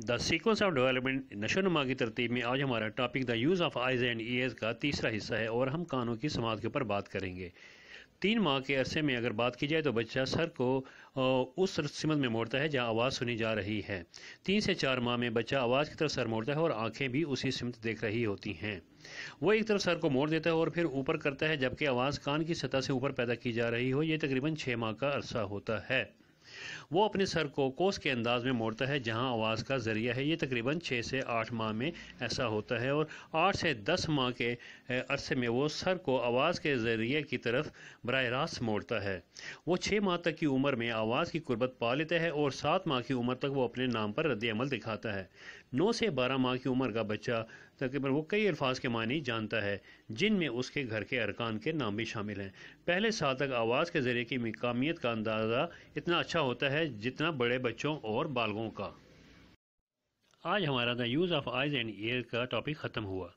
the sequence of development नशोनुमा की तरतीब में आज हमारा topic the use of eyes and ears का तीसरा हिस्सा है और हम कानों की समाध के ऊपर बात करेंगे तीन माह के अरसे में अगर बात की जाए तो बच्चा सर को उस सिमत में मोड़ता है जहाँ आवाज़ सुनी जा रही है तीन से चार माह में बच्चा आवाज़ की तरफ सर मोड़ता है और आंखें भी उसी सिमत देख रही होती हैं वो एक तरफ सर को मोड़ देता है और फिर ऊपर करता है जबकि आवाज़ कान की सतह से ऊपर पैदा की जा रही हो ये तकरीबन छः माह का अरसा होता है वो अपने सर को कोस के अंदाज में मोड़ता है जहाँ आवाज़ का ज़रिया है ये तकरीबन छः से आठ माह में ऐसा होता है और आठ से दस माह के अरसे में वो सर को आवाज़ के ज़रिए की तरफ बर रास्त मोड़ता है वो छः माह तक की उम्र में आवाज़ की कुर्बत पा लेता है और सात माह की उम्र तक वो अपने नाम पर रद्दमल दिखाता है नौ से बारह माह की उम्र का बच्चा तकरीबन वो कई अल्फाज के मानी जानता है जिनमें उसके घर के अरकान के नाम भी शामिल हैं पहले साल तक आवाज़ के ज़रिए की मकामियत का अंदाज़ा इतना अच्छा होता है है जितना बड़े बच्चों और बालगों का आज हमारा the use of eyes and ear का टॉपिक ख़त्म हुआ